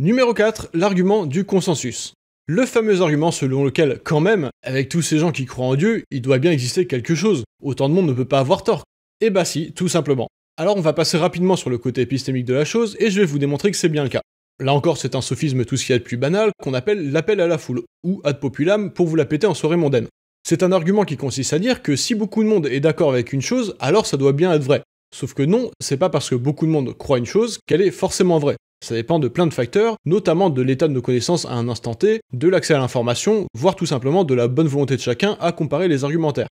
Numéro 4, l'argument du consensus. Le fameux argument selon lequel, quand même, avec tous ces gens qui croient en Dieu, il doit bien exister quelque chose, autant de monde ne peut pas avoir tort. Eh bah si, tout simplement. Alors on va passer rapidement sur le côté épistémique de la chose, et je vais vous démontrer que c'est bien le cas. Là encore, c'est un sophisme tout ce qu'il y a de plus banal, qu'on appelle l'appel à la foule, ou ad populam pour vous la péter en soirée mondaine. C'est un argument qui consiste à dire que si beaucoup de monde est d'accord avec une chose, alors ça doit bien être vrai. Sauf que non, c'est pas parce que beaucoup de monde croit une chose qu'elle est forcément vraie. Ça dépend de plein de facteurs, notamment de l'état de nos connaissances à un instant T, de l'accès à l'information, voire tout simplement de la bonne volonté de chacun à comparer les argumentaires.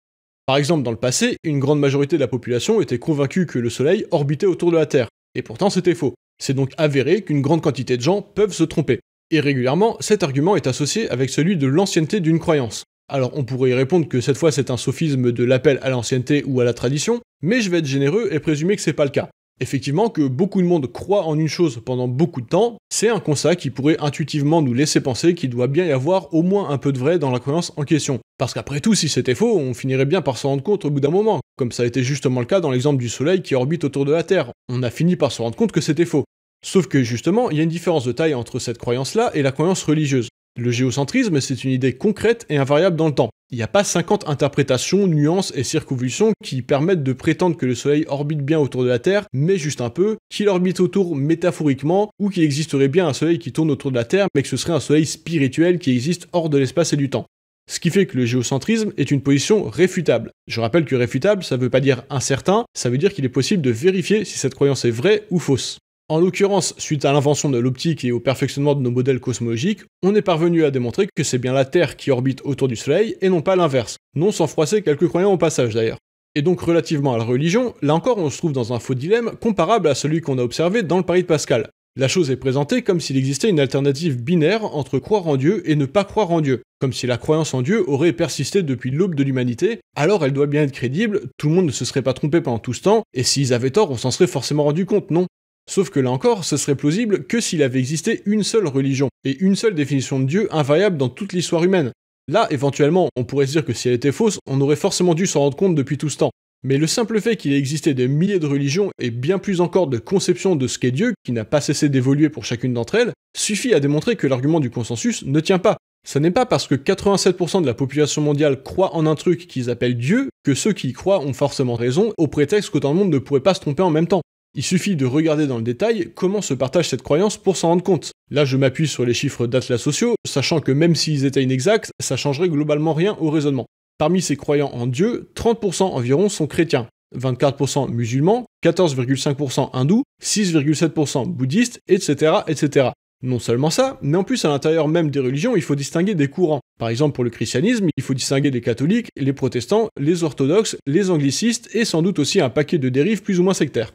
Par exemple, dans le passé, une grande majorité de la population était convaincue que le Soleil orbitait autour de la Terre, et pourtant c'était faux. C'est donc avéré qu'une grande quantité de gens peuvent se tromper. Et régulièrement, cet argument est associé avec celui de l'ancienneté d'une croyance. Alors on pourrait y répondre que cette fois c'est un sophisme de l'appel à l'ancienneté ou à la tradition, mais je vais être généreux et présumer que c'est pas le cas. Effectivement, que beaucoup de monde croit en une chose pendant beaucoup de temps, c'est un constat qui pourrait intuitivement nous laisser penser qu'il doit bien y avoir au moins un peu de vrai dans la croyance en question. Parce qu'après tout, si c'était faux, on finirait bien par s'en rendre compte au bout d'un moment, comme ça a été justement le cas dans l'exemple du Soleil qui orbite autour de la Terre. On a fini par se rendre compte que c'était faux. Sauf que justement, il y a une différence de taille entre cette croyance-là et la croyance religieuse. Le géocentrisme, c'est une idée concrète et invariable dans le temps il n'y a pas 50 interprétations, nuances et circonvolutions qui permettent de prétendre que le Soleil orbite bien autour de la Terre, mais juste un peu, qu'il orbite autour métaphoriquement, ou qu'il existerait bien un Soleil qui tourne autour de la Terre, mais que ce serait un Soleil spirituel qui existe hors de l'espace et du temps. Ce qui fait que le géocentrisme est une position réfutable. Je rappelle que réfutable, ça ne veut pas dire incertain, ça veut dire qu'il est possible de vérifier si cette croyance est vraie ou fausse. En l'occurrence, suite à l'invention de l'optique et au perfectionnement de nos modèles cosmologiques, on est parvenu à démontrer que c'est bien la Terre qui orbite autour du Soleil et non pas l'inverse, non sans froisser quelques croyants au passage d'ailleurs. Et donc relativement à la religion, là encore on se trouve dans un faux dilemme comparable à celui qu'on a observé dans le pari de Pascal. La chose est présentée comme s'il existait une alternative binaire entre croire en Dieu et ne pas croire en Dieu, comme si la croyance en Dieu aurait persisté depuis l'aube de l'humanité, alors elle doit bien être crédible, tout le monde ne se serait pas trompé pendant tout ce temps, et s'ils avaient tort on s'en serait forcément rendu compte, non Sauf que là encore, ce serait plausible que s'il avait existé une seule religion, et une seule définition de Dieu invariable dans toute l'histoire humaine. Là, éventuellement, on pourrait se dire que si elle était fausse, on aurait forcément dû s'en rendre compte depuis tout ce temps. Mais le simple fait qu'il ait existé des milliers de religions et bien plus encore de conceptions de ce qu'est Dieu, qui n'a pas cessé d'évoluer pour chacune d'entre elles, suffit à démontrer que l'argument du consensus ne tient pas. Ce n'est pas parce que 87% de la population mondiale croit en un truc qu'ils appellent Dieu que ceux qui y croient ont forcément raison, au prétexte qu'autant le monde ne pourrait pas se tromper en même temps. Il suffit de regarder dans le détail comment se partage cette croyance pour s'en rendre compte. Là, je m'appuie sur les chiffres d'Atlas sociaux, sachant que même s'ils étaient inexacts, ça changerait globalement rien au raisonnement. Parmi ces croyants en Dieu, 30% environ sont chrétiens, 24% musulmans, 14,5% hindous, 6,7% bouddhistes, etc., etc. Non seulement ça, mais en plus à l'intérieur même des religions, il faut distinguer des courants. Par exemple, pour le christianisme, il faut distinguer les catholiques, les protestants, les orthodoxes, les anglicistes et sans doute aussi un paquet de dérives plus ou moins sectaires.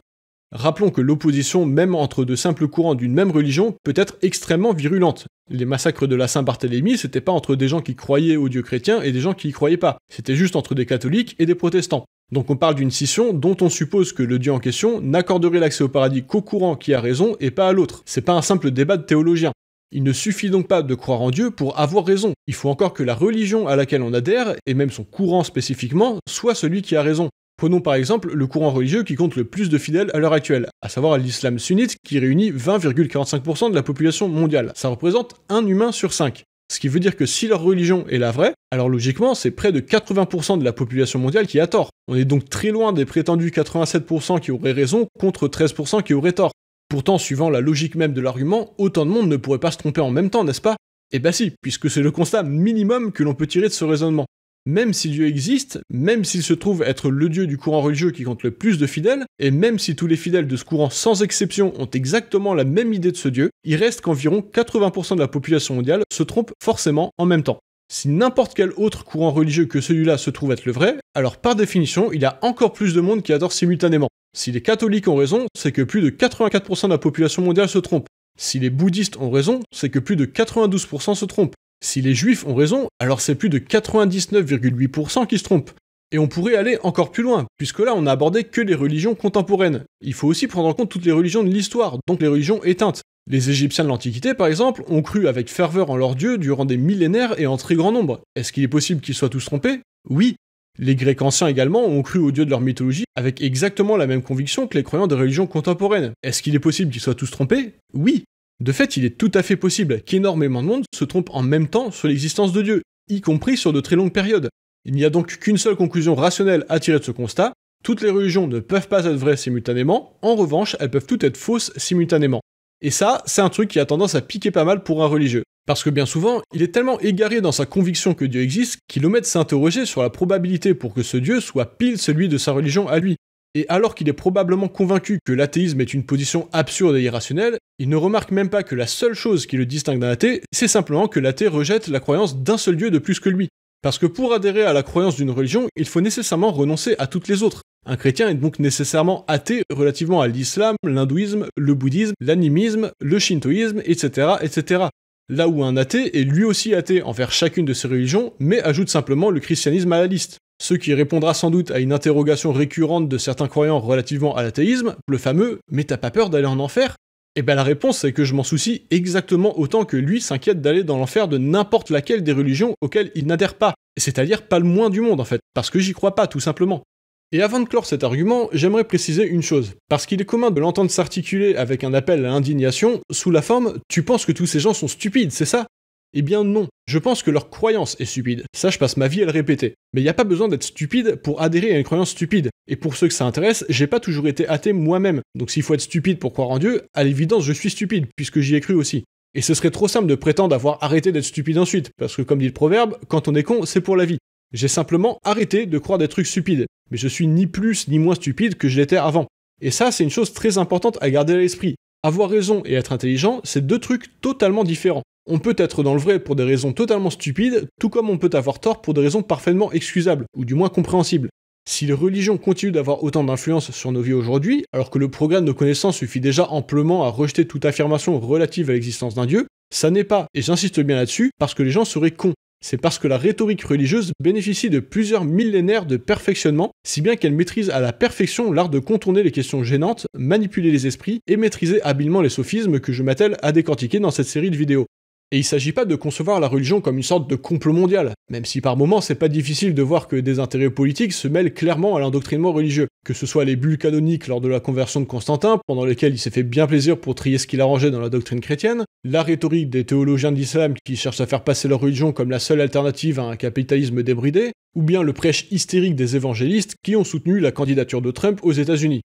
Rappelons que l'opposition, même entre de simples courants d'une même religion, peut être extrêmement virulente. Les massacres de la Saint-Barthélemy, c'était pas entre des gens qui croyaient au Dieu chrétien et des gens qui y croyaient pas, c'était juste entre des catholiques et des protestants. Donc on parle d'une scission dont on suppose que le Dieu en question n'accorderait l'accès au paradis qu'au courant qui a raison et pas à l'autre. C'est pas un simple débat de théologien. Il ne suffit donc pas de croire en Dieu pour avoir raison. Il faut encore que la religion à laquelle on adhère, et même son courant spécifiquement, soit celui qui a raison. Prenons par exemple le courant religieux qui compte le plus de fidèles à l'heure actuelle, à savoir l'islam sunnite qui réunit 20,45% de la population mondiale. Ça représente un humain sur 5. Ce qui veut dire que si leur religion est la vraie, alors logiquement c'est près de 80% de la population mondiale qui a tort. On est donc très loin des prétendus 87% qui auraient raison contre 13% qui auraient tort. Pourtant, suivant la logique même de l'argument, autant de monde ne pourrait pas se tromper en même temps, n'est-ce pas Eh bah si, puisque c'est le constat minimum que l'on peut tirer de ce raisonnement même si Dieu existe, même s'il se trouve être le Dieu du courant religieux qui compte le plus de fidèles, et même si tous les fidèles de ce courant sans exception ont exactement la même idée de ce Dieu, il reste qu'environ 80% de la population mondiale se trompe forcément en même temps. Si n'importe quel autre courant religieux que celui-là se trouve être le vrai, alors par définition, il y a encore plus de monde qui adore simultanément. Si les catholiques ont raison, c'est que plus de 84% de la population mondiale se trompe. Si les bouddhistes ont raison, c'est que plus de 92% se trompent. Si les juifs ont raison, alors c'est plus de 99,8% qui se trompent. Et on pourrait aller encore plus loin, puisque là on n'a abordé que les religions contemporaines. Il faut aussi prendre en compte toutes les religions de l'histoire, donc les religions éteintes. Les Égyptiens de l'Antiquité, par exemple, ont cru avec ferveur en leur dieu durant des millénaires et en très grand nombre. Est-ce qu'il est possible qu'ils soient tous trompés Oui. Les Grecs anciens également ont cru aux dieux de leur mythologie avec exactement la même conviction que les croyants des religions contemporaines. Est-ce qu'il est possible qu'ils soient tous trompés Oui. De fait, il est tout à fait possible qu'énormément de monde se trompe en même temps sur l'existence de Dieu, y compris sur de très longues périodes. Il n'y a donc qu'une seule conclusion rationnelle à tirer de ce constat, toutes les religions ne peuvent pas être vraies simultanément, en revanche, elles peuvent toutes être fausses simultanément. Et ça, c'est un truc qui a tendance à piquer pas mal pour un religieux. Parce que bien souvent, il est tellement égaré dans sa conviction que Dieu existe qu'il omet de s'interroger sur la probabilité pour que ce Dieu soit pile celui de sa religion à lui. Et alors qu'il est probablement convaincu que l'athéisme est une position absurde et irrationnelle, il ne remarque même pas que la seule chose qui le distingue d'un athée, c'est simplement que l'athée rejette la croyance d'un seul dieu de plus que lui. Parce que pour adhérer à la croyance d'une religion, il faut nécessairement renoncer à toutes les autres. Un chrétien est donc nécessairement athée relativement à l'islam, l'hindouisme, le bouddhisme, l'animisme, le shintoïsme, etc., etc. Là où un athée est lui aussi athée envers chacune de ces religions, mais ajoute simplement le christianisme à la liste ce qui répondra sans doute à une interrogation récurrente de certains croyants relativement à l'athéisme, le fameux « mais t'as pas peur d'aller en enfer ?» Eh bien la réponse c'est que je m'en soucie exactement autant que lui s'inquiète d'aller dans l'enfer de n'importe laquelle des religions auxquelles il n'adhère pas, c'est-à-dire pas le moins du monde en fait, parce que j'y crois pas tout simplement. Et avant de clore cet argument, j'aimerais préciser une chose, parce qu'il est commun de l'entendre s'articuler avec un appel à l'indignation sous la forme Tu penses que tous ces gens sont stupides, c'est ça eh bien non, je pense que leur croyance est stupide, ça je passe ma vie à le répéter. Mais il n'y a pas besoin d'être stupide pour adhérer à une croyance stupide. Et pour ceux que ça intéresse, j'ai pas toujours été athée moi-même, donc s'il faut être stupide pour croire en Dieu, à l'évidence je suis stupide, puisque j'y ai cru aussi. Et ce serait trop simple de prétendre avoir arrêté d'être stupide ensuite, parce que comme dit le proverbe, quand on est con, c'est pour la vie. J'ai simplement arrêté de croire des trucs stupides, mais je suis ni plus ni moins stupide que je l'étais avant. Et ça, c'est une chose très importante à garder à l'esprit. Avoir raison et être intelligent, c'est deux trucs totalement différents. On peut être dans le vrai pour des raisons totalement stupides, tout comme on peut avoir tort pour des raisons parfaitement excusables, ou du moins compréhensibles. Si les religions continuent d'avoir autant d'influence sur nos vies aujourd'hui, alors que le programme de nos connaissances suffit déjà amplement à rejeter toute affirmation relative à l'existence d'un dieu, ça n'est pas, et j'insiste bien là-dessus, parce que les gens seraient cons. C'est parce que la rhétorique religieuse bénéficie de plusieurs millénaires de perfectionnement, si bien qu'elle maîtrise à la perfection l'art de contourner les questions gênantes, manipuler les esprits et maîtriser habilement les sophismes que je m'attelle à décortiquer dans cette série de vidéos. Et il ne s'agit pas de concevoir la religion comme une sorte de complot mondial, même si par moments c'est pas difficile de voir que des intérêts politiques se mêlent clairement à l'endoctrinement religieux, que ce soit les bulles canoniques lors de la conversion de Constantin, pendant lesquelles il s'est fait bien plaisir pour trier ce qu'il arrangeait dans la doctrine chrétienne, la rhétorique des théologiens de qui cherchent à faire passer leur religion comme la seule alternative à un capitalisme débridé, ou bien le prêche hystérique des évangélistes qui ont soutenu la candidature de Trump aux États-Unis.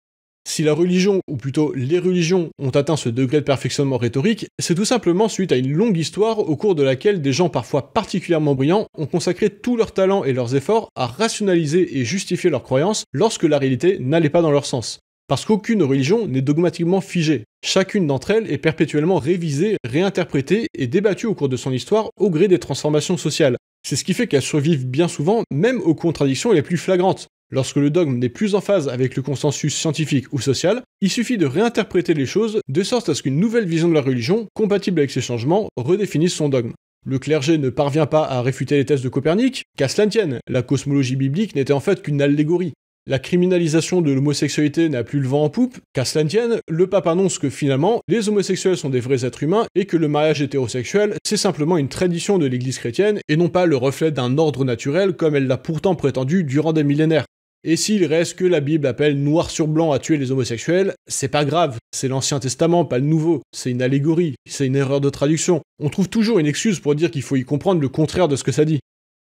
Si la religion, ou plutôt les religions, ont atteint ce degré de perfectionnement rhétorique, c'est tout simplement suite à une longue histoire au cours de laquelle des gens parfois particulièrement brillants ont consacré tous leurs talents et leurs efforts à rationaliser et justifier leurs croyances lorsque la réalité n'allait pas dans leur sens. Parce qu'aucune religion n'est dogmatiquement figée. Chacune d'entre elles est perpétuellement révisée, réinterprétée et débattue au cours de son histoire au gré des transformations sociales. C'est ce qui fait qu'elles survivent bien souvent, même aux contradictions les plus flagrantes. Lorsque le dogme n'est plus en phase avec le consensus scientifique ou social, il suffit de réinterpréter les choses de sorte à ce qu'une nouvelle vision de la religion, compatible avec ces changements, redéfinisse son dogme. Le clergé ne parvient pas à réfuter les thèses de Copernic, qu'à cela la cosmologie biblique n'était en fait qu'une allégorie. La criminalisation de l'homosexualité n'a plus le vent en poupe, qu'à cela ne tienne, le pape annonce que finalement, les homosexuels sont des vrais êtres humains et que le mariage hétérosexuel, c'est simplement une tradition de l'église chrétienne et non pas le reflet d'un ordre naturel comme elle l'a pourtant prétendu durant des millénaires. Et s'il reste que la Bible appelle noir sur blanc à tuer les homosexuels, c'est pas grave, c'est l'Ancien Testament, pas le Nouveau, c'est une allégorie, c'est une erreur de traduction. On trouve toujours une excuse pour dire qu'il faut y comprendre le contraire de ce que ça dit.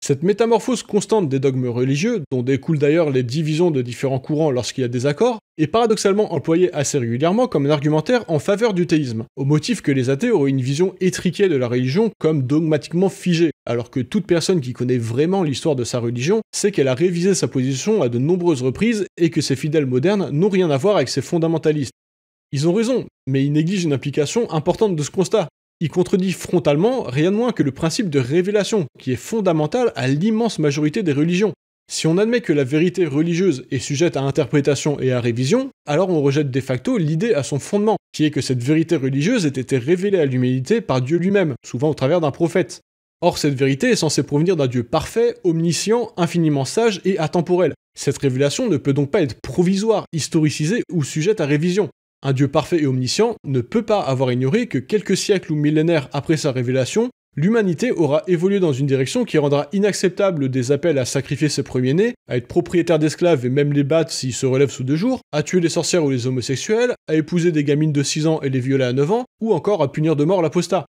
Cette métamorphose constante des dogmes religieux, dont découlent d'ailleurs les divisions de différents courants lorsqu'il y a des accords, est paradoxalement employée assez régulièrement comme un argumentaire en faveur du théisme, au motif que les athées auraient une vision étriquée de la religion comme dogmatiquement figée, alors que toute personne qui connaît vraiment l'histoire de sa religion sait qu'elle a révisé sa position à de nombreuses reprises et que ses fidèles modernes n'ont rien à voir avec ses fondamentalistes. Ils ont raison, mais ils négligent une implication importante de ce constat, il contredit frontalement rien de moins que le principe de révélation, qui est fondamental à l'immense majorité des religions. Si on admet que la vérité religieuse est sujette à interprétation et à révision, alors on rejette de facto l'idée à son fondement, qui est que cette vérité religieuse ait été révélée à l'humanité par Dieu lui-même, souvent au travers d'un prophète. Or, cette vérité est censée provenir d'un Dieu parfait, omniscient, infiniment sage et atemporel. Cette révélation ne peut donc pas être provisoire, historicisée ou sujette à révision. Un Dieu parfait et omniscient ne peut pas avoir ignoré que quelques siècles ou millénaires après sa révélation, l'humanité aura évolué dans une direction qui rendra inacceptable des appels à sacrifier ses premiers-nés, à être propriétaire d'esclaves et même les battre s'ils se relèvent sous deux jours, à tuer les sorcières ou les homosexuels, à épouser des gamines de 6 ans et les violer à 9 ans, ou encore à punir de mort l'apostat.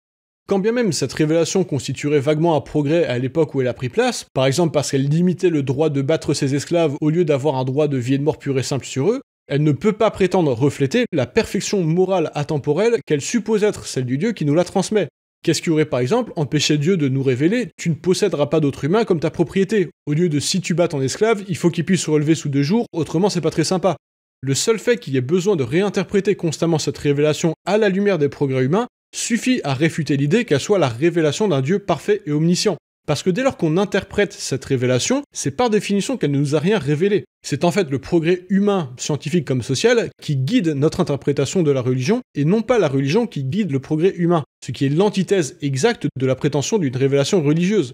Quand bien même cette révélation constituerait vaguement un progrès à l'époque où elle a pris place, par exemple parce qu'elle limitait le droit de battre ses esclaves au lieu d'avoir un droit de vie et de mort pur et simple sur eux, elle ne peut pas prétendre refléter la perfection morale atemporelle qu'elle suppose être celle du Dieu qui nous la transmet. Qu'est-ce qui aurait par exemple empêché Dieu de nous révéler Tu ne posséderas pas d'autre humain comme ta propriété. Au lieu de si tu bats ton esclave, il faut qu'il puisse se relever sous deux jours, autrement c'est pas très sympa. Le seul fait qu'il y ait besoin de réinterpréter constamment cette révélation à la lumière des progrès humains suffit à réfuter l'idée qu'elle soit la révélation d'un Dieu parfait et omniscient. Parce que dès lors qu'on interprète cette révélation, c'est par définition qu'elle ne nous a rien révélé. C'est en fait le progrès humain, scientifique comme social, qui guide notre interprétation de la religion, et non pas la religion qui guide le progrès humain, ce qui est l'antithèse exacte de la prétention d'une révélation religieuse.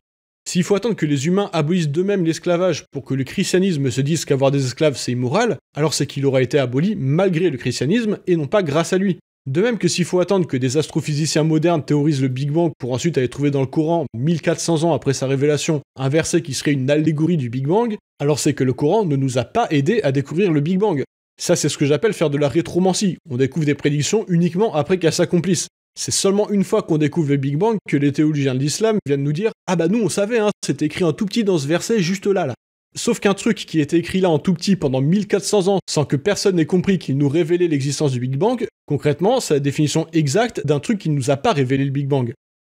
S'il faut attendre que les humains abolissent d'eux-mêmes l'esclavage pour que le christianisme se dise qu'avoir des esclaves c'est immoral, alors c'est qu'il aura été aboli malgré le christianisme et non pas grâce à lui. De même que s'il faut attendre que des astrophysiciens modernes théorisent le Big Bang pour ensuite aller trouver dans le Coran 1400 ans après sa révélation, un verset qui serait une allégorie du Big Bang, alors c'est que le Coran ne nous a pas aidé à découvrir le Big Bang. Ça, c'est ce que j'appelle faire de la rétromancie. On découvre des prédictions uniquement après qu'elles s'accomplissent. C'est seulement une fois qu'on découvre le Big Bang que les théologiens de l'islam viennent nous dire Ah bah nous on savait, hein, c'est écrit en tout petit dans ce verset juste là, là. Sauf qu'un truc qui était écrit là en tout petit pendant 1400 ans sans que personne n'ait compris qu'il nous révélait l'existence du Big Bang, concrètement, c'est la définition exacte d'un truc qui ne nous a pas révélé le Big Bang.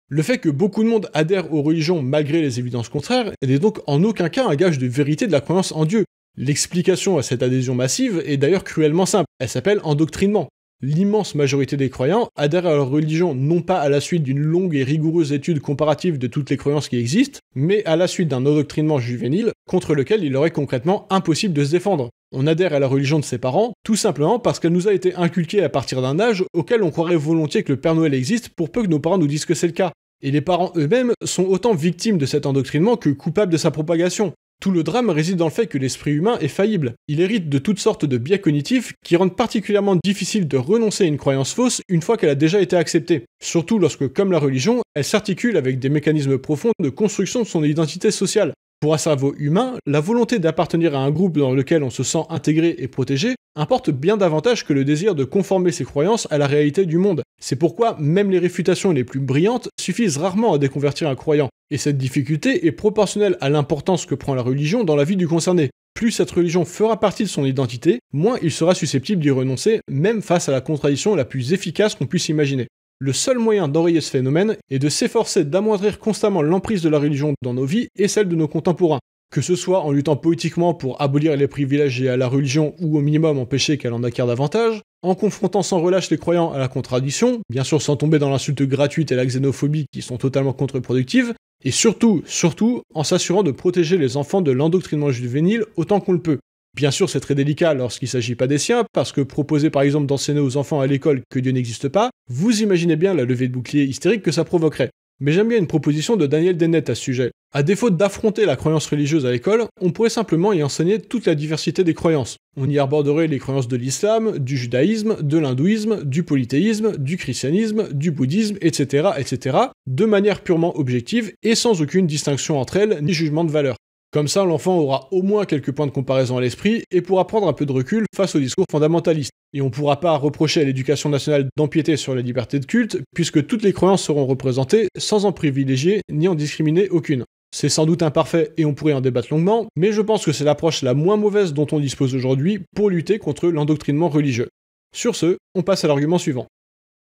Le fait que beaucoup de monde adhère aux religions malgré les évidences contraires n'est donc en aucun cas un gage de vérité de la croyance en Dieu. L'explication à cette adhésion massive est d'ailleurs cruellement simple, elle s'appelle endoctrinement l'immense majorité des croyants adhèrent à leur religion non pas à la suite d'une longue et rigoureuse étude comparative de toutes les croyances qui existent, mais à la suite d'un endoctrinement juvénile contre lequel il leur est concrètement impossible de se défendre. On adhère à la religion de ses parents, tout simplement parce qu'elle nous a été inculquée à partir d'un âge auquel on croirait volontiers que le Père Noël existe pour peu que nos parents nous disent que c'est le cas. Et les parents eux-mêmes sont autant victimes de cet endoctrinement que coupables de sa propagation. Tout le drame réside dans le fait que l'esprit humain est faillible. Il hérite de toutes sortes de biais cognitifs qui rendent particulièrement difficile de renoncer à une croyance fausse une fois qu'elle a déjà été acceptée, surtout lorsque, comme la religion, elle s'articule avec des mécanismes profonds de construction de son identité sociale, pour un cerveau humain, la volonté d'appartenir à un groupe dans lequel on se sent intégré et protégé importe bien davantage que le désir de conformer ses croyances à la réalité du monde. C'est pourquoi même les réfutations les plus brillantes suffisent rarement à déconvertir un croyant, et cette difficulté est proportionnelle à l'importance que prend la religion dans la vie du concerné. Plus cette religion fera partie de son identité, moins il sera susceptible d'y renoncer, même face à la contradiction la plus efficace qu'on puisse imaginer. Le seul moyen d'enrayer ce phénomène est de s'efforcer d'amoindrir constamment l'emprise de la religion dans nos vies et celle de nos contemporains, que ce soit en luttant politiquement pour abolir les privilèges liés à la religion ou au minimum empêcher qu'elle en acquiert davantage, en confrontant sans relâche les croyants à la contradiction, bien sûr sans tomber dans l'insulte gratuite et la xénophobie qui sont totalement contre-productives, et surtout, surtout, en s'assurant de protéger les enfants de l'endoctrinement juvénile autant qu'on le peut. Bien sûr, c'est très délicat lorsqu'il s'agit pas des siens, parce que proposer par exemple d'enseigner aux enfants à l'école que Dieu n'existe pas, vous imaginez bien la levée de bouclier hystérique que ça provoquerait. Mais j'aime bien une proposition de Daniel Dennett à ce sujet. À défaut d'affronter la croyance religieuse à l'école, on pourrait simplement y enseigner toute la diversité des croyances. On y aborderait les croyances de l'islam, du judaïsme, de l'hindouisme, du polythéisme, du christianisme, du bouddhisme, etc., etc., de manière purement objective et sans aucune distinction entre elles ni jugement de valeur. Comme ça, l'enfant aura au moins quelques points de comparaison à l'esprit et pourra prendre un peu de recul face au discours fondamentaliste. Et on ne pourra pas reprocher à l'éducation nationale d'empiéter sur la liberté de culte, puisque toutes les croyances seront représentées sans en privilégier ni en discriminer aucune. C'est sans doute imparfait et on pourrait en débattre longuement, mais je pense que c'est l'approche la moins mauvaise dont on dispose aujourd'hui pour lutter contre l'endoctrinement religieux. Sur ce, on passe à l'argument suivant.